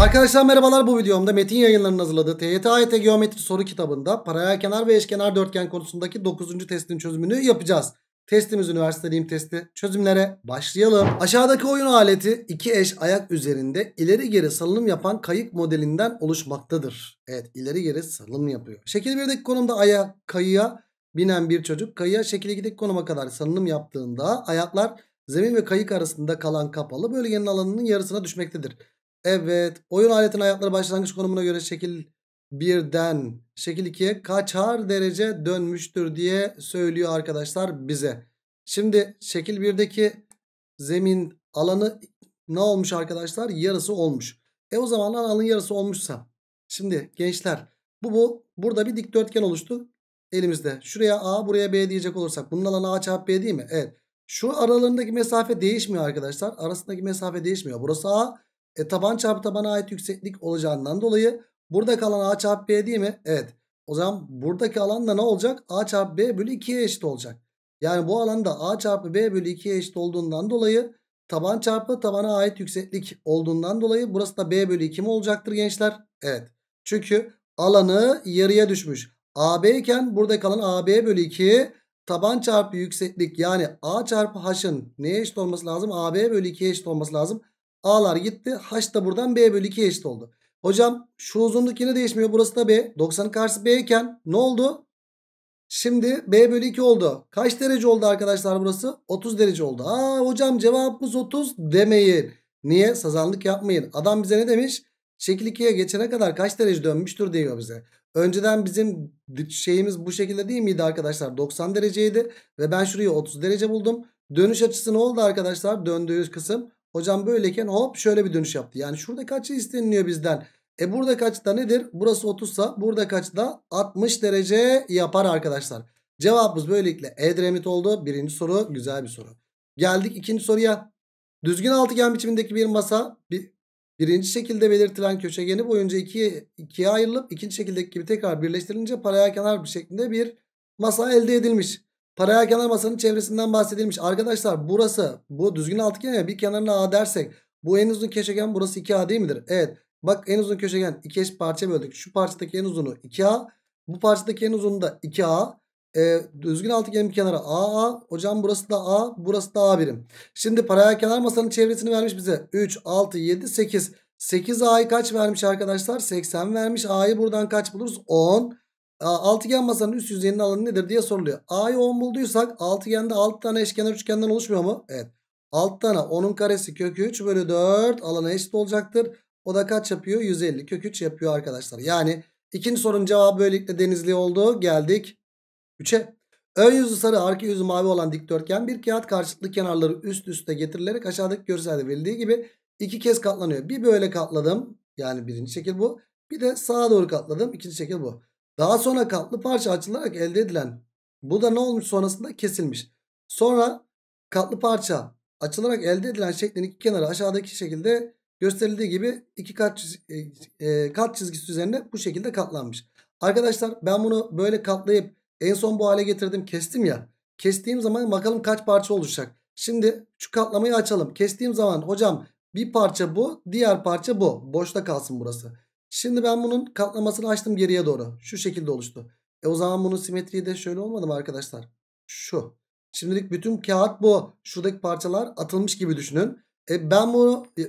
Arkadaşlar merhabalar bu videomda Metin yayınlarının hazırladığı TYT AYT Geometri soru kitabında paralel kenar ve eşkenar dörtgen konusundaki 9. testin çözümünü yapacağız. Testimiz üniversite üniversiteliğim testi. Çözümlere başlayalım. Aşağıdaki oyun aleti iki eş ayak üzerinde ileri geri salınım yapan kayık modelinden oluşmaktadır. Evet ileri geri salınım yapıyor. Şekil 1'deki konumda ayak kayıya binen bir çocuk kayıya şekil 2'deki konuma kadar salınım yaptığında ayaklar zemin ve kayık arasında kalan kapalı bölgenin alanının yarısına düşmektedir. Evet. Oyun aletinin ayakları başlangıç konumuna göre şekil 1'den şekil 2'ye kaçar derece dönmüştür diye söylüyor arkadaşlar bize. Şimdi şekil 1'deki zemin alanı ne olmuş arkadaşlar? Yarısı olmuş. E o zaman alanın yarısı olmuşsa. Şimdi gençler bu bu burada bir dikdörtgen oluştu elimizde. Şuraya A buraya B diyecek olursak bunun alanı A çarpı B değil mi? Evet. Şu aralarındaki mesafe değişmiyor arkadaşlar. Arasındaki mesafe değişmiyor. Burası A e taban çarpı tabana ait yükseklik olacağından dolayı burada kalan A çarpı B değil mi? Evet. O zaman buradaki alan da ne olacak? A çarpı B bölü 2'ye eşit olacak. Yani bu alanda A çarpı B bölü 2'ye eşit olduğundan dolayı taban çarpı tabana ait yükseklik olduğundan dolayı burası da B bölü 2 mi olacaktır gençler? Evet. Çünkü alanı yarıya düşmüş. AB iken buradaki alan AB bölü 2 taban çarpı yükseklik yani A çarpı H'ın neye eşit olması lazım? AB bölü 2'ye eşit olması lazım. A'lar gitti. H da buradan B bölü 2 eşit oldu. Hocam şu uzunluk yine değişmiyor. Burası da B. 90'ın karşısı B iken ne oldu? Şimdi B bölü 2 oldu. Kaç derece oldu arkadaşlar burası? 30 derece oldu. Aa hocam cevabımız 30 demeyin. Niye? Sazanlık yapmayın. Adam bize ne demiş? Şekil 2'ye geçene kadar kaç derece dönmüştür diyor bize. Önceden bizim şeyimiz bu şekilde değil miydi arkadaşlar? 90 dereceydi ve ben şurayı 30 derece buldum. Dönüş açısı ne oldu arkadaşlar? Döndüğü kısım Hocam böyleyken hop şöyle bir dönüş yaptı. Yani şurada kaçı isteniliyor bizden? E burada kaç da nedir? Burası 30 sa burada kaç da 60 derece yapar arkadaşlar. Cevabımız böylelikle Edremit oldu. Birinci soru güzel bir soru. Geldik ikinci soruya. Düzgün altıgen biçimindeki bir masa bir, birinci şekilde belirtilen köşegeni boyunca ikiye, ikiye ayrılıp ikinci şekildeki gibi tekrar birleştirilince paralel kenar bir şeklinde bir masa elde edilmiş. Paraya kenar masanın çevresinden bahsedilmiş. Arkadaşlar burası bu düzgün altıgen ya bir kenarına A dersek bu en uzun köşegen burası 2A değil midir? Evet. Bak en uzun köşegen 2 eş parça böldük. Şu parçadaki en uzunu 2A. Bu parçadaki en uzunu da 2A. E, ee, düzgün altıgenin bir kenarı AA. Hocam burası da A. Burası da A birim. Şimdi paraya kenar masanın çevresini vermiş bize. 3, 6, 7, 8. 8 A'yı kaç vermiş arkadaşlar? 80 vermiş. A'yı buradan kaç buluruz? 10 altıgen masanın üst yüzeyinin alanı nedir diye soruluyor. A'yı 10 bulduysak altıgende 6 tane eşkenar üçgenden oluşmuyor mu? Evet. 6 tane 10'un karesi kökü 3 bölü 4 alana eşit olacaktır. O da kaç yapıyor? 150 kök 3 yapıyor arkadaşlar. Yani ikinci sorunun cevabı böylelikle denizli oldu. Geldik 3'e. Ön yüzü sarı arka yüzü mavi olan dikdörtgen bir kağıt karşılıklı kenarları üst üste getirilerek aşağıdaki görselde verildiği gibi iki kez katlanıyor. Bir böyle katladım yani birinci şekil bu. Bir de sağa doğru katladım ikinci şekil bu. Daha sonra katlı parça açılarak elde edilen bu da ne olmuş sonrasında kesilmiş. Sonra katlı parça açılarak elde edilen şeklin iki kenarı aşağıdaki şekilde gösterildiği gibi iki kat, çizgi e, e, kat çizgisi üzerine bu şekilde katlanmış. Arkadaşlar ben bunu böyle katlayıp en son bu hale getirdim kestim ya. Kestiğim zaman bakalım kaç parça oluşacak. Şimdi şu katlamayı açalım. Kestiğim zaman hocam bir parça bu diğer parça bu. Boşta kalsın burası. Şimdi ben bunun katlamasını açtım geriye doğru. Şu şekilde oluştu. E o zaman bunun simetriği de şöyle olmadı mı arkadaşlar? Şu. Şimdilik bütün kağıt bu. Şuradaki parçalar atılmış gibi düşünün. E ben bunu e,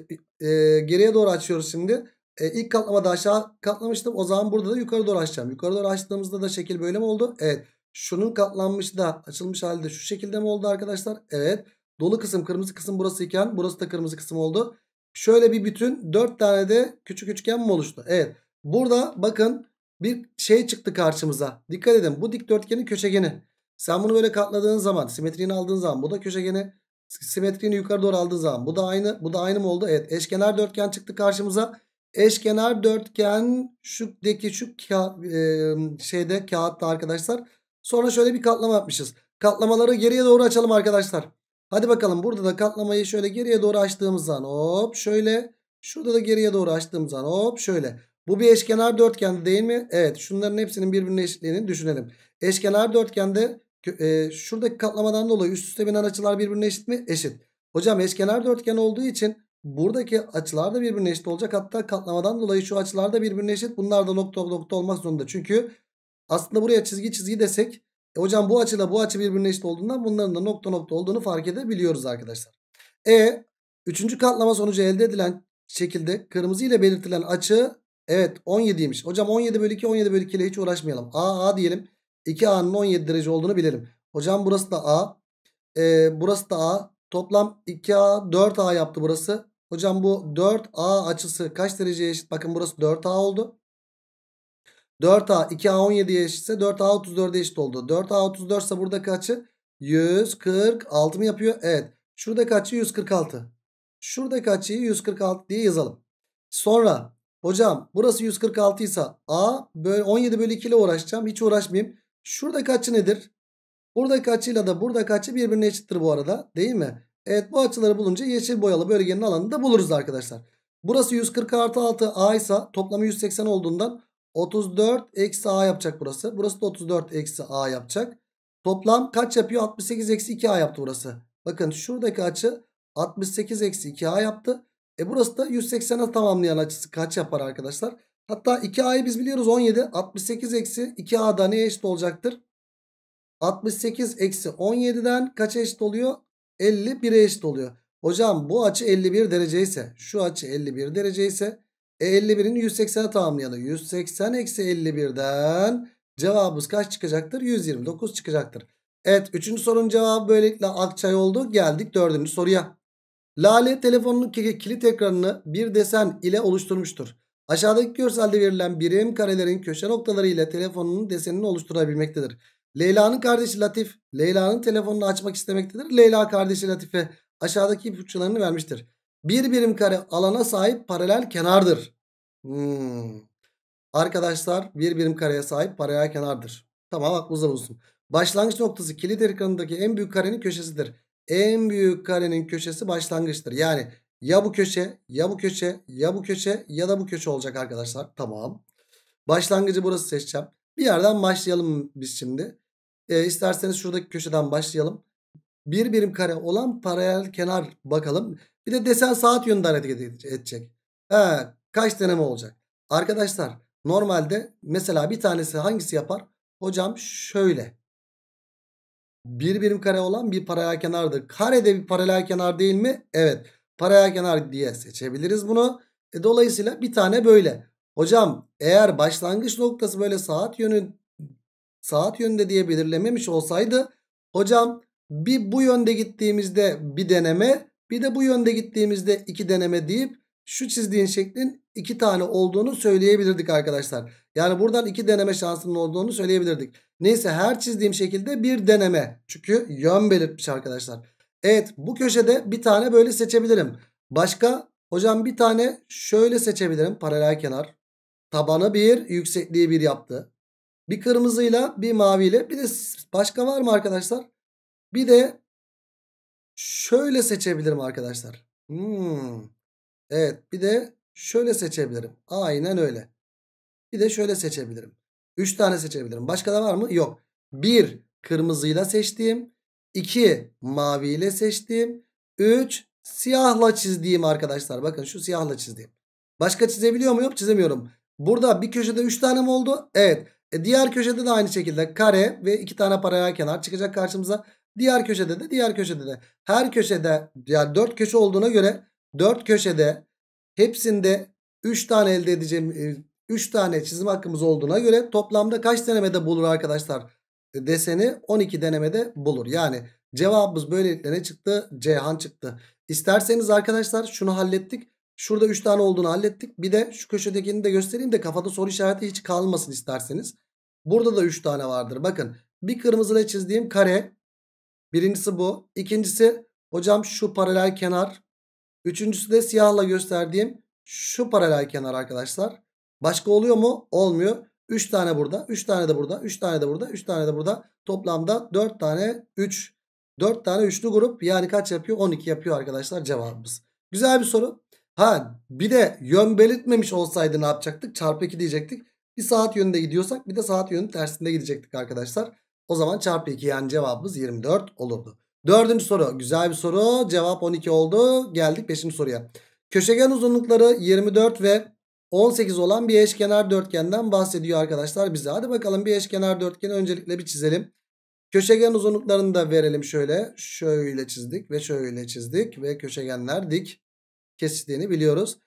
e, geriye doğru açıyoruz şimdi. E, ilk katlamada aşağı katlamıştım. O zaman burada da yukarı doğru açacağım. Yukarı doğru açtığımızda da şekil böyle mi oldu? Evet. Şunun katlanmış da açılmış halde şu şekilde mi oldu arkadaşlar? Evet. Dolu kısım kırmızı kısım burası iken burası da kırmızı kısım oldu. Şöyle bir bütün 4 tane de küçük üçgen mi oluştu? Evet. Burada bakın bir şey çıktı karşımıza. Dikkat edin bu dikdörtgenin köşegeni. Sen bunu böyle katladığın zaman simetriğini aldığın zaman bu da köşegeni. Simetriğini yukarı doğru aldığın zaman bu da aynı. Bu da aynı mı oldu? Evet eşkenar dörtgen çıktı karşımıza. Eşkenar dörtgen şuradaki şu ka e şeyde kağıtta arkadaşlar. Sonra şöyle bir katlama yapmışız. Katlamaları geriye doğru açalım arkadaşlar. Hadi bakalım burada da katlamayı şöyle geriye doğru açtığımız zaman hop şöyle. Şurada da geriye doğru açtığımız zaman hop şöyle. Bu bir eşkenar dörtgen değil mi? Evet şunların hepsinin birbirine eşitliğini düşünelim. Eşkenar dörtgende e, şuradaki katlamadan dolayı üst üste binen açılar birbirine eşit mi? Eşit. Hocam eşkenar dörtgen olduğu için buradaki açılar da birbirine eşit olacak. Hatta katlamadan dolayı şu açılar da birbirine eşit. Bunlar da nokta nokta olmak zorunda. Çünkü aslında buraya çizgi çizgi desek e hocam bu açıyla bu açı birbirine eşit olduğundan bunların da nokta nokta olduğunu fark edebiliyoruz arkadaşlar. E üçüncü katlama sonucu elde edilen şekilde kırmızı ile belirtilen açı evet 17'ymiş. Hocam 17 bölü 2 17 bölü 2 ile hiç uğraşmayalım. A A diyelim. 2A'nın 17 derece olduğunu bilelim. Hocam burası da A. E, burası da A. Toplam 2A 4A yaptı burası. Hocam bu 4A açısı kaç dereceye eşit? Bakın burası 4A oldu. 4A 2A17'ye eşitse 4A34'e eşit oldu. 4A34 ise burada kaçı 146 mı yapıyor? Evet. Şurada kaçı 146. Şurada kaçı 146 diye yazalım. Sonra hocam burası 146 ise A böl 17 bölü 2 ile uğraşacağım. Hiç uğraşmayayım. Şurada kaçı nedir? Burada kaçıyla da burada kaçı birbirine eşittir bu arada. Değil mi? Evet bu açıları bulunca yeşil boyalı bölgenin alanını da buluruz arkadaşlar. Burası 140 artı 6 A ise toplamı 180 olduğundan 34 eksi a yapacak burası. Burası da 34 eksi a yapacak. Toplam kaç yapıyor? 68 eksi 2a yaptı burası. Bakın şuradaki açı 68 eksi 2a yaptı. E burası da 180'e tamamlayan açısı kaç yapar arkadaşlar? Hatta 2a'yı biz biliyoruz 17. 68 eksi 2a da neye eşit olacaktır? 68 eksi 17'den kaç eşit oluyor? 51'e eşit oluyor. Hocam bu açı 51 derece ise şu açı 51 derece ise 51'in 180'e tamamlayanı 180 eksi 51'den cevabımız kaç çıkacaktır? 129 çıkacaktır. Evet 3. sorunun cevabı böylelikle Akçay oldu. Geldik 4. soruya. Lale telefonunun kilit ekranını bir desen ile oluşturmuştur. Aşağıdaki görselde verilen birim karelerin köşe noktaları ile telefonunun desenini oluşturabilmektedir. Leyla'nın kardeşi Latif, Leyla'nın telefonunu açmak istemektedir. Leyla kardeşi Latif'e aşağıdaki ipuçlarını vermiştir bir birim kare alana sahip paralel kenardır. Hmm. Arkadaşlar bir birim kareye sahip paralel kenardır. Tamam aklınızda bulunsun. Başlangıç noktası kilit ekranındaki en büyük karenin köşesidir. En büyük karenin köşesi başlangıçtır. Yani ya bu köşe ya bu köşe ya bu köşe ya da bu köşe olacak arkadaşlar. Tamam. Başlangıcı burası seçeceğim. Bir yerden başlayalım biz şimdi. E, isterseniz şuradaki köşeden başlayalım. Bir birim kare olan paralel kenar bakalım. Bir de desen saat yönünde hareket edecek. He, kaç deneme olacak? Arkadaşlar normalde mesela bir tanesi hangisi yapar? Hocam şöyle. Bir birim kare olan bir paralel kenardır. Kare de bir paralel kenar değil mi? Evet. Paralel kenar diye seçebiliriz bunu. E, dolayısıyla bir tane böyle. Hocam eğer başlangıç noktası böyle saat yönü saat yönünde diye belirlememiş olsaydı hocam bir bu yönde gittiğimizde bir deneme bir de bu yönde gittiğimizde iki deneme deyip şu çizdiğin şeklin iki tane olduğunu söyleyebilirdik arkadaşlar. Yani buradan iki deneme şansının olduğunu söyleyebilirdik. Neyse her çizdiğim şekilde bir deneme. Çünkü yön belirtmiş arkadaşlar. Evet bu köşede bir tane böyle seçebilirim. Başka hocam bir tane şöyle seçebilirim. Paralel kenar. Tabanı bir yüksekliği bir yaptı. Bir kırmızıyla bir maviyle bir de başka var mı arkadaşlar? Bir de şöyle seçebilirim arkadaşlar. Hmm. Evet bir de şöyle seçebilirim. Aynen öyle. Bir de şöyle seçebilirim. 3 tane seçebilirim. Başka da var mı? Yok. 1 kırmızıyla seçtiğim. 2 maviyle seçtiğim. 3 siyahla çizdiğim arkadaşlar. Bakın şu siyahla çizdiğim. Başka çizebiliyor muyum? Çizemiyorum. Burada bir köşede 3 tane mi oldu? Evet. E diğer köşede de aynı şekilde kare ve 2 tane paralel kenar çıkacak karşımıza. Diğer köşede de diğer köşede de. Her köşede yani 4 köşe olduğuna göre 4 köşede hepsinde 3 tane elde edeceğim 3 e, tane çizim hakkımız olduğuna göre toplamda kaç denemede bulur arkadaşlar? Deseni 12 denemede bulur. Yani cevabımız böylelikle ne çıktı? Ceyhan çıktı. İsterseniz arkadaşlar şunu hallettik. Şurada 3 tane olduğunu hallettik. Bir de şu köşedekini de göstereyim de kafada soru işareti hiç kalmasın isterseniz. Burada da 3 tane vardır. Bakın bir kırmızıyla çizdiğim kare Birincisi bu. İkincisi hocam şu paralel kenar. Üçüncüsü de siyahla gösterdiğim şu paralel kenar arkadaşlar. Başka oluyor mu? Olmuyor. 3 tane burada, 3 tane de burada, 3 tane de burada, 3 tane de burada. Toplamda 4 tane 3. 4 tane üçlü grup yani kaç yapıyor? 12 yapıyor arkadaşlar cevabımız. Güzel bir soru. Ha bir de yön belirtmemiş olsaydı ne yapacaktık? Çarpı 2 diyecektik. Bir saat yönünde gidiyorsak bir de saat yönü tersinde gidecektik arkadaşlar. O zaman çarpı 2 yani cevabımız 24 olurdu. Dördüncü soru güzel bir soru. Cevap 12 oldu. Geldik 5. soruya. Köşegen uzunlukları 24 ve 18 olan bir eşkenar dörtgenden bahsediyor arkadaşlar bize. Hadi bakalım bir eşkenar dörtgeni öncelikle bir çizelim. Köşegen uzunluklarını da verelim şöyle. Şöyle çizdik ve şöyle çizdik ve köşegenler dik kesiştiğini biliyoruz.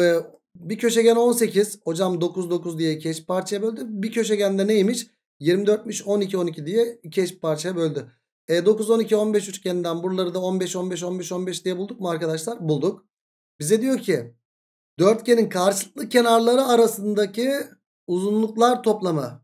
Ee, bir köşegen 18 hocam 9 9 diye keş parçaya böldü. Bir köşegende neymiş? 24'müş 12 12 diye iki eş parçaya böldü. E9 12 15 üçgeninden buraları da 15 15 15 15 diye bulduk mu arkadaşlar? Bulduk. Bize diyor ki dörtgenin karşılıklı kenarları arasındaki uzunluklar toplamı.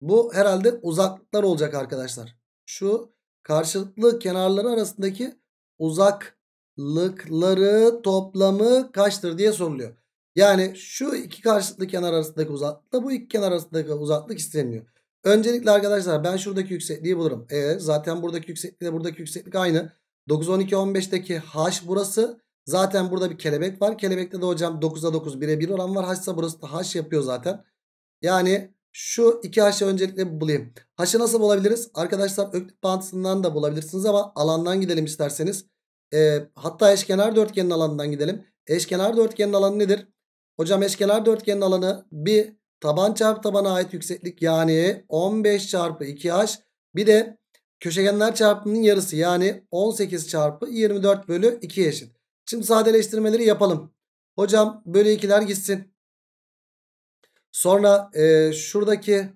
Bu herhalde uzaklıklar olacak arkadaşlar. Şu karşılıklı kenarları arasındaki uzaklıkları toplamı kaçtır diye soruluyor. Yani şu iki karşılıklı kenar arasındaki uzaklıkla bu iki kenar arasındaki uzaklık isteniyor. Öncelikle arkadaşlar ben şuradaki yüksekliği bulurum. E zaten buradaki yükseklikle buradaki yükseklik aynı. 9, 12, 15'teki h burası. Zaten burada bir kelebek var. Kelebekte de hocam 9'a 9 1'e 1 oran var. H ise burası da h yapıyor zaten. Yani şu iki hı öncelikle bulayım. H'ı nasıl bulabiliriz? Arkadaşlar öklit bağıntısından da bulabilirsiniz ama alandan gidelim isterseniz. E, hatta eşkenar dörtgenin alanından gidelim. Eşkenar dörtgenin alanı nedir? Hocam eşkenar dörtgenin alanı bir Taban çarpı tabana ait yükseklik yani 15 çarpı 2h. Bir de köşegenler çarpımının yarısı yani 18 çarpı 24 bölü 2 eşit. Şimdi sadeleştirmeleri yapalım. Hocam bölü 2'ler gitsin. Sonra e, şuradaki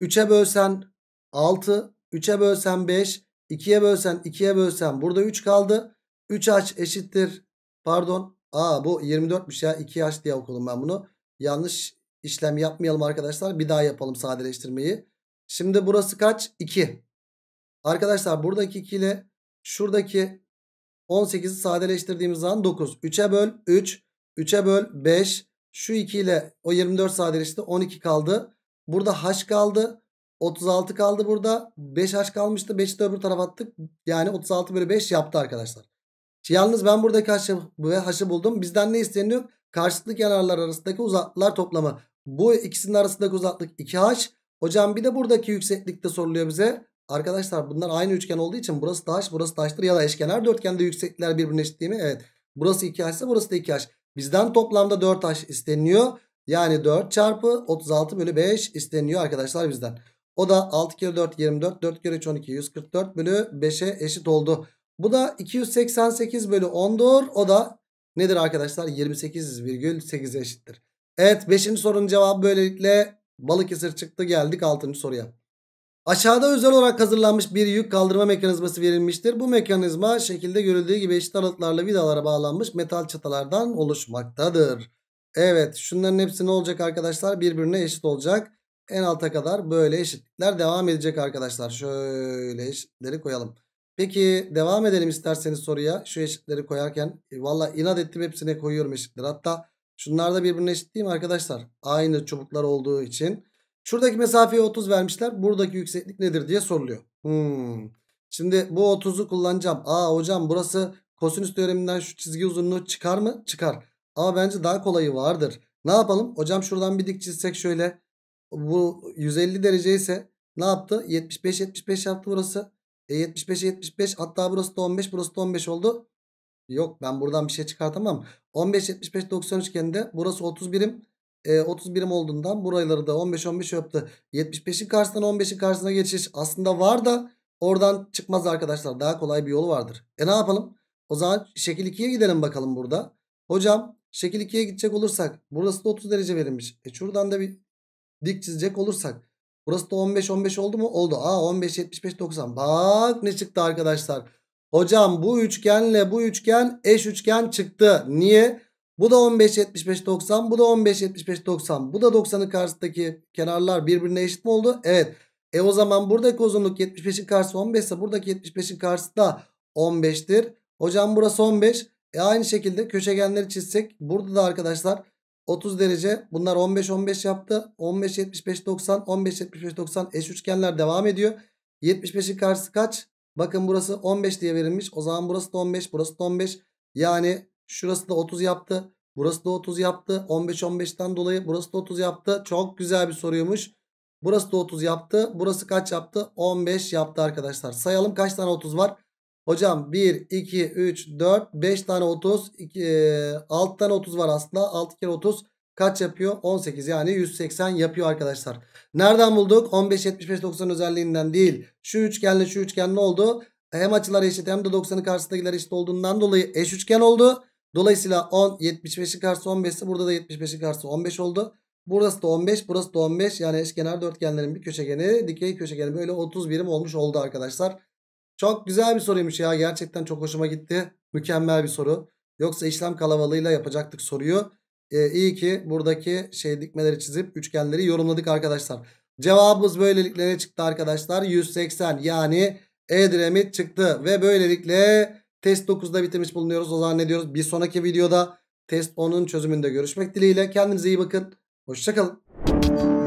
3'e bölsen 6, 3'e bölsen 5, 2'ye bölsen 2'ye bölsen burada 3 kaldı. 3h eşittir. Pardon. Aa bu 24'müş ya. 2h diye okudum ben bunu. Yanlış işlem yapmayalım arkadaşlar. Bir daha yapalım sadeleştirmeyi. Şimdi burası kaç? 2. Arkadaşlar buradaki 2 ile şuradaki 18'i sadeleştirdiğimiz zaman 9. 3'e böl 3. 3'e böl 5. Şu 2 ile o 24 sadeleşti. 12 kaldı. Burada h kaldı. 36 kaldı burada. 5 h kalmıştı. 5'i de öbür tarafa attık. Yani 36 bölü 5 yaptı arkadaşlar. Yalnız ben buradaki h'ı ve buldum. Bizden ne isteniyor? Karşılıklı kenarlar arasındaki uzaklar toplamı. Bu ikisinin arasındaki uzaklık 2H. Hocam bir de buradaki yükseklik de soruluyor bize. Arkadaşlar bunlar aynı üçgen olduğu için burası da H burası da H'tır ya da eşkenar dörtgende yükseklikler birbirine eşit değil mi? Evet. Burası 2H ise burası da 2H. Bizden toplamda 4H isteniyor. Yani 4 çarpı 36 bölü 5 isteniyor arkadaşlar bizden. O da 6 kere 4 24 4 kere 3 12 144 bölü 5'e eşit oldu. Bu da 288 bölü 10'dur. O da nedir arkadaşlar? 28,8'e eşittir. Evet 5. sorunun cevabı böylelikle Balıkesir çıktı geldik 6. soruya. Aşağıda özel olarak hazırlanmış bir yük kaldırma mekanizması verilmiştir. Bu mekanizma şekilde görüldüğü gibi eşit aralıklarla vidalara bağlanmış metal çatalardan oluşmaktadır. Evet şunların hepsi ne olacak arkadaşlar? Birbirine eşit olacak. En alta kadar böyle eşitlikler devam edecek arkadaşlar. Şöyle eşitleri koyalım. Peki devam edelim isterseniz soruya. Şu eşitleri koyarken e, valla inat ettim hepsine koyuyorum eşitleri. Hatta Şunlar da birbirine eşit değil mi arkadaşlar? Aynı çubuklar olduğu için. Şuradaki mesafeye 30 vermişler. Buradaki yükseklik nedir diye soruluyor. Hmm. Şimdi bu 30'u kullanacağım. Aa hocam burası kosinüs teoreminden şu çizgi uzunluğu çıkar mı? Çıkar. Ama bence daha kolayı vardır. Ne yapalım? Hocam şuradan bir dik çizsek şöyle. Bu 150 derece ise ne yaptı? 75 75 yaptı burası. E 75 75 hatta burası da 15 burası da 15 oldu. Yok ben buradan bir şey çıkartamam. 15 75 90 üçgeninde burası 30 birim. E, 30 birim olduğundan buraları da 15 15 yaptı. 75'in karşısına 15'in karşısına geçiş aslında var da oradan çıkmaz arkadaşlar. Daha kolay bir yolu vardır. E ne yapalım? O zaman şekil 2'ye gidelim bakalım burada. Hocam şekil 2'ye gidecek olursak burası da 30 derece verilmiş. E şuradan da bir dik çizecek olursak burası da 15 15 oldu mu? Oldu. Aa 15 75 90. Bak ne çıktı arkadaşlar. Hocam bu üçgenle bu üçgen eş üçgen çıktı. Niye? Bu da 15 75 90, bu da 15 75 90. Bu da 90'ın karşısındaki kenarlar birbirine eşit mi oldu? Evet. E o zaman buradaki uzunluk 75'in karşısı 15 ise buradaki 75'in karşısı da 15'tir. Hocam burası 15. E aynı şekilde köşegenleri çizsek burada da arkadaşlar 30 derece bunlar 15 15 yaptı. 15 75 90, 15 75 90 eş üçgenler devam ediyor. 75'in karşısı kaç? Bakın burası 15 diye verilmiş. O zaman burası da 15. Burası da 15. Yani şurası da 30 yaptı. Burası da 30 yaptı. 15 15'ten dolayı burası da 30 yaptı. Çok güzel bir soruymuş. Burası da 30 yaptı. Burası kaç yaptı? 15 yaptı arkadaşlar. Sayalım kaç tane 30 var? Hocam 1, 2, 3, 4, 5 tane 30. 2, 6 tane 30 var aslında. 6 kere 30 kaç yapıyor? 18 yani 180 yapıyor arkadaşlar. Nereden bulduk? 15, 75, 90 özelliğinden değil. Şu üçgenle şu üçgen ne oldu? Hem açılar eşit hem de 90'ın karşısındakiler eşit olduğundan dolayı eş üçgen oldu. Dolayısıyla 10, 75'in karşısı 15'si burada da 75'in karşısı 15 oldu. Burası da 15 burası da 15 yani eşkenar dörtgenlerin bir köşegeni dikey köşegeni böyle 30 birim olmuş oldu arkadaşlar. Çok güzel bir soruymuş ya gerçekten çok hoşuma gitti. Mükemmel bir soru. Yoksa işlem kalabalığıyla yapacaktık soruyu. E, iyi ki buradaki şey dikmeleri çizip üçgenleri yorumladık arkadaşlar. Cevabımız böylelikle çıktı arkadaşlar? 180 yani E-Diremit çıktı. Ve böylelikle test 9'da bitirmiş bulunuyoruz. O zaman ne diyoruz? Bir sonraki videoda test 10'un çözümünde görüşmek dileğiyle. Kendinize iyi bakın. Hoşçakalın.